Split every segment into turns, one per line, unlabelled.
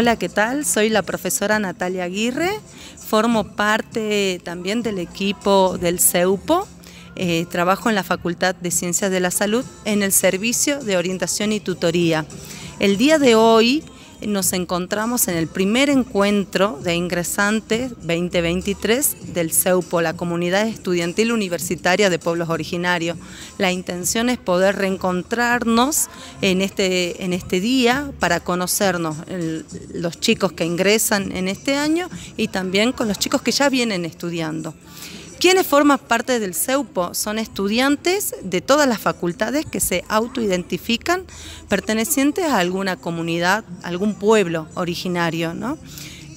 Hola, ¿qué tal? Soy la profesora Natalia Aguirre, formo parte también del equipo del CEUPO, eh, trabajo en la Facultad de Ciencias de la Salud en el servicio de orientación y tutoría. El día de hoy nos encontramos en el primer encuentro de ingresantes 2023 del CEUPO, la Comunidad Estudiantil Universitaria de Pueblos Originarios. La intención es poder reencontrarnos en este, en este día para conocernos los chicos que ingresan en este año y también con los chicos que ya vienen estudiando. Quienes forman parte del CEUPO son estudiantes de todas las facultades que se autoidentifican pertenecientes a alguna comunidad, algún pueblo originario, ¿no?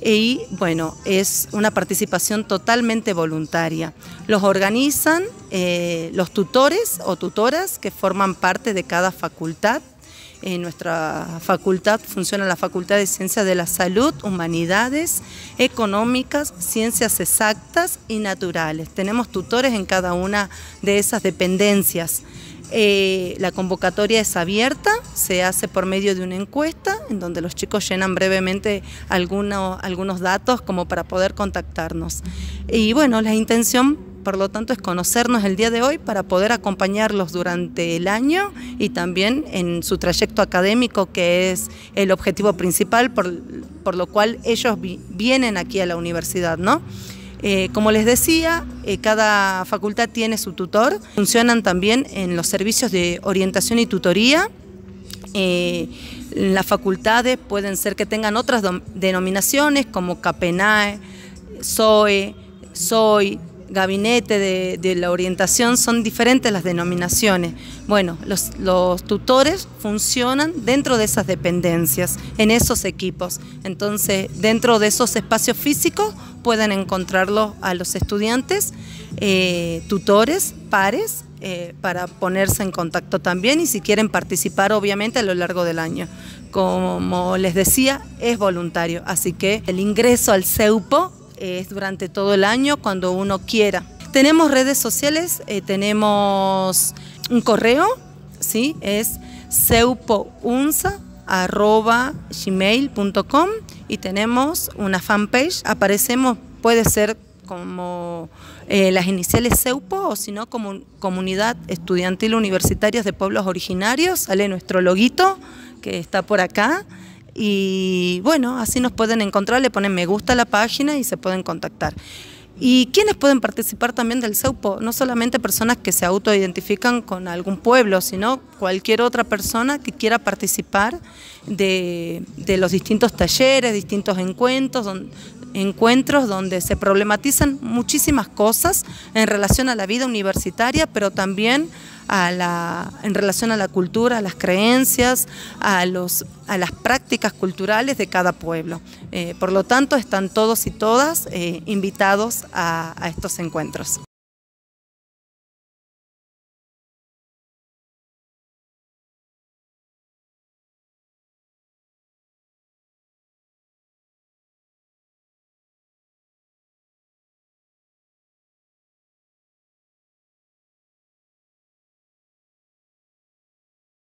Y bueno, es una participación totalmente voluntaria. Los organizan eh, los tutores o tutoras que forman parte de cada facultad en nuestra facultad funciona la Facultad de Ciencias de la Salud, Humanidades, Económicas, Ciencias Exactas y Naturales. Tenemos tutores en cada una de esas dependencias. Eh, la convocatoria es abierta, se hace por medio de una encuesta en donde los chicos llenan brevemente algunos datos como para poder contactarnos. Y bueno, la intención por lo tanto es conocernos el día de hoy para poder acompañarlos durante el año y también en su trayecto académico, que es el objetivo principal por, lo cual ellos vienen aquí a la universidad, ¿no? Eh, como les decía, eh, cada facultad tiene su tutor. Funcionan también en los servicios de orientación y tutoría. Eh, las facultades pueden ser que tengan otras denominaciones como CAPENAE, SOE, SOI, gabinete de, la orientación son diferentes las denominaciones. Bueno, los, tutores funcionan dentro de esas dependencias, en esos equipos. Entonces, dentro de esos espacios físicos pueden encontrarlos a los estudiantes, eh, tutores, pares, eh, para ponerse en contacto también y si quieren participar, obviamente, a lo largo del año. Como les decía, es voluntario, así que el ingreso al CEUPO es durante todo el año cuando uno quiera. Tenemos redes sociales, eh, tenemos un correo, ¿sí? es seupounza.gmail.com y tenemos una fanpage, aparecemos, puede ser como eh, las iniciales Seupo... o si no como Comunidad Estudiantil Universitaria de Pueblos Originarios, sale nuestro loguito que está por acá. Y bueno, así nos pueden encontrar, le ponen me gusta a la página y se pueden contactar. ¿Y quiénes pueden participar también del CEUPO? No solamente personas que se autoidentifican con algún pueblo, sino cualquier otra persona que quiera participar de, de los distintos talleres, distintos encuentros, encuentros donde se problematizan muchísimas cosas en relación a la vida universitaria, pero también en relación a la cultura, a las creencias, a, a las prácticas culturales de cada pueblo. Eh, por lo tanto, están todos y todas eh, invitados a estos encuentros.